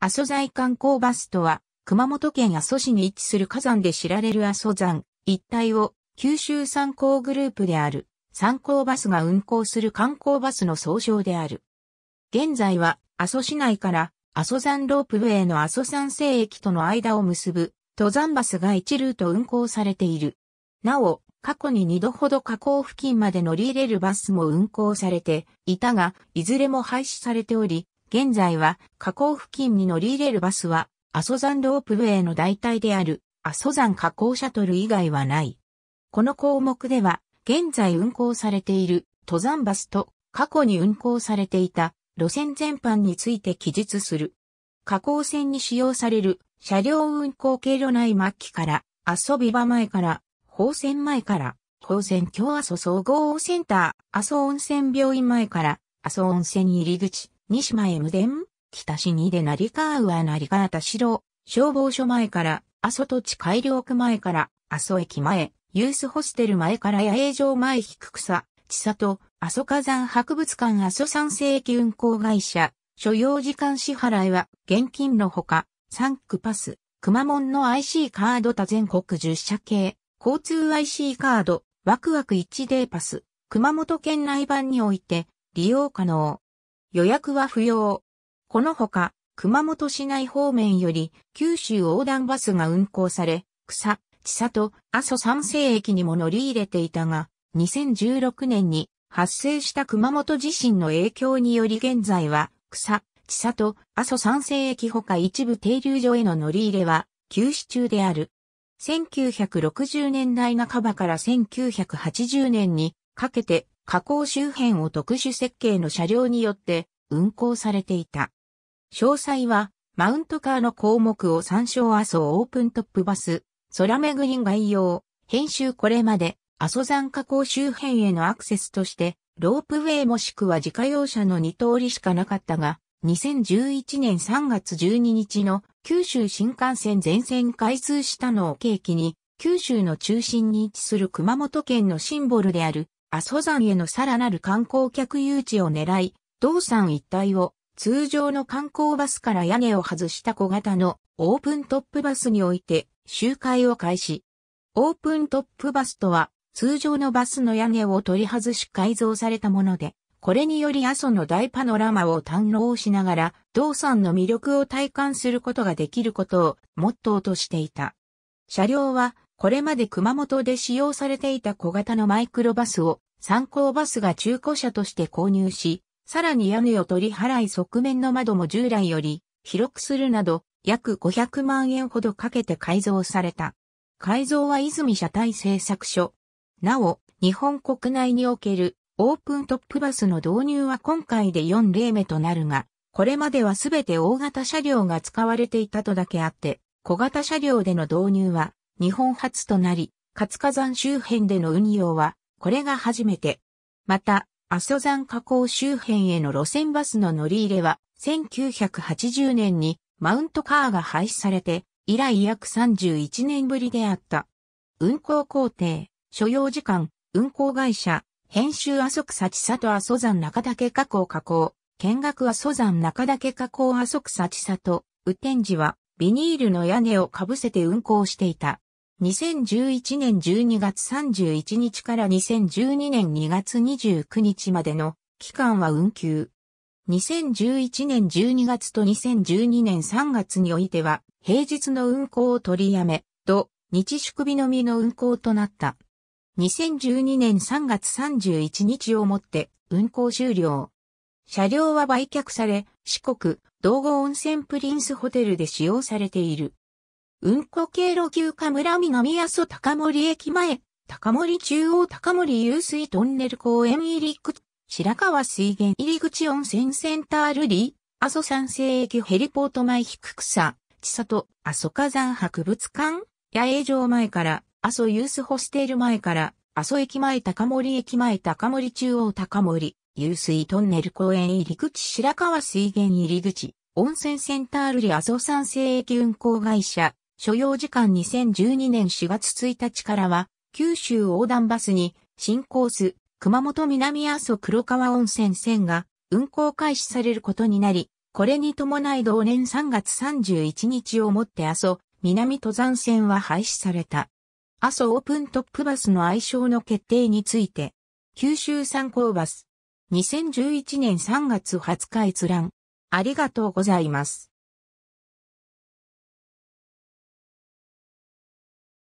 阿蘇在観光バスとは、熊本県阿蘇市に位置する火山で知られる阿蘇山一帯を九州参考グループである参考バスが運行する観光バスの総称である。現在は阿蘇市内から阿蘇山ロープウェイの阿蘇山西駅との間を結ぶ登山バスが一ルート運行されている。なお、過去に二度ほど河口付近まで乗り入れるバスも運行されていたが、いずれも廃止されており、現在は河口付近に乗り入れるバスは阿蘇山ロープウェイの代替である阿蘇山河口シャトル以外はない。この項目では現在運行されている登山バスと過去に運行されていた路線全般について記述する。河口線に使用される車両運行経路内末期から遊び場前から宝線前から宝線京阿蘇総合センター阿蘇温泉病院前から阿蘇温泉入り口西前無伝、北市にで成川上成川田城、消防署前から、阿蘇土地改良区前から、阿蘇駅前、ユースホステル前から野営場前低草、千里、阿蘇火山博物館阿蘇山世紀運行会社、所要時間支払いは、現金のほか、サンクパス、熊門の IC カード他全国10社系、交通 IC カード、ワクワク1デーパス、熊本県内版において、利用可能。予約は不要。このほか、熊本市内方面より九州横断バスが運行され、草、千里、阿蘇三世駅にも乗り入れていたが、2016年に発生した熊本地震の影響により現在は、草、千里、阿蘇三世駅ほか一部停留所への乗り入れは休止中である。1960年代半ばから1980年にかけて河口周辺を特殊設計の車両によって運行されていた。詳細は、マウントカーの項目を参照阿蘇オープントップバス、空巡り概要、編集これまで、阿蘇山河口周辺へのアクセスとして、ロープウェイもしくは自家用車の2通りしかなかったが、2011年3月12日の九州新幹線全線開通したのを契機に、九州の中心に位置する熊本県のシンボルである阿蘇山へのさらなる観光客誘致を狙い、道山一帯を通常の観光バスから屋根を外した小型のオープントップバスにおいて周回を開始。オープントップバスとは通常のバスの屋根を取り外し改造されたもので、これにより阿蘇の大パノラマを堪能しながら、道山の魅力を体感することができることをモットーとしていた。車両はこれまで熊本で使用されていた小型のマイクロバスを参考バスが中古車として購入し、さらに屋根を取り払い側面の窓も従来より広くするなど約500万円ほどかけて改造された。改造は泉車体製作所。なお、日本国内におけるオープントップバスの導入は今回で4例目となるが、これまではすべて大型車両が使われていたとだけあって、小型車両での導入は日本初となり、活火山周辺での運用は、これが初めて。また、阿蘇山河口周辺への路線バスの乗り入れは、1980年にマウントカーが廃止されて、以来約31年ぶりであった。運行工程、所要時間、運行会社、編集阿蘇草千里阿蘇山中岳加工加工、見学阿蘇山中岳加工阿蘇草千里、雨天時はビニールの屋根をかぶせて運行していた。2011年12月31日から2012年2月29日までの期間は運休。2011年12月と2012年3月においては平日の運行を取りやめ、と日宿日のみの運行となった。2012年3月31日をもって運行終了。車両は売却され、四国、道後温泉プリンスホテルで使用されている。運行経路急か村南阿蘇高森駅前、高森中央高森湧水トンネル公園入り口、白川水源入り口温泉センタールリ阿蘇山西駅ヘリポート前低草、千里、阿蘇火山博物館、野営場前から、阿蘇ユースホステル前から、阿蘇駅前高森駅前高森中央高森、湧水トンネル公園入り口白川水源入り口、温泉センタールリ阿蘇山西駅運行会社、所要時間2012年4月1日からは、九州横断バスに、新コース、熊本南阿蘇黒川温泉線が、運行開始されることになり、これに伴い同年3月31日をもって阿蘇、南登山線は廃止された。阿蘇オープントップバスの愛称の決定について、九州参考バス、2011年3月20日閲覧。ありがとうございます。